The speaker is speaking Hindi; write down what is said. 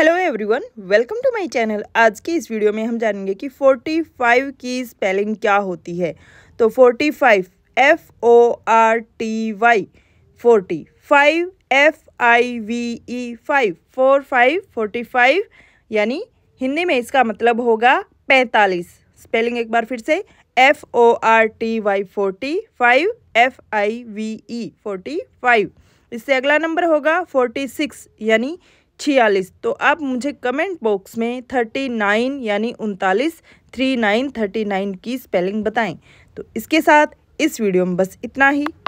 hello everyone welcome to my channel आज की इस वीडियो में हम जानेंगे कि 45 की स्पेलिंग क्या होती है तो 45 F O R T Y forty five F I V E five four five forty five यानी हिंदी में इसका मतलब होगा पैंतालीस स्पेलिंग एक बार फिर से F O R T Y forty five F I V E forty five इससे अगला नंबर होगा फोर्टी सिक्स यानी छियालीस तो आप मुझे कमेंट बॉक्स में थर्टी नाइन यानी उनतालीस थ्री नाइन थर्टी नाइन की स्पेलिंग बताएं तो इसके साथ इस वीडियो में बस इतना ही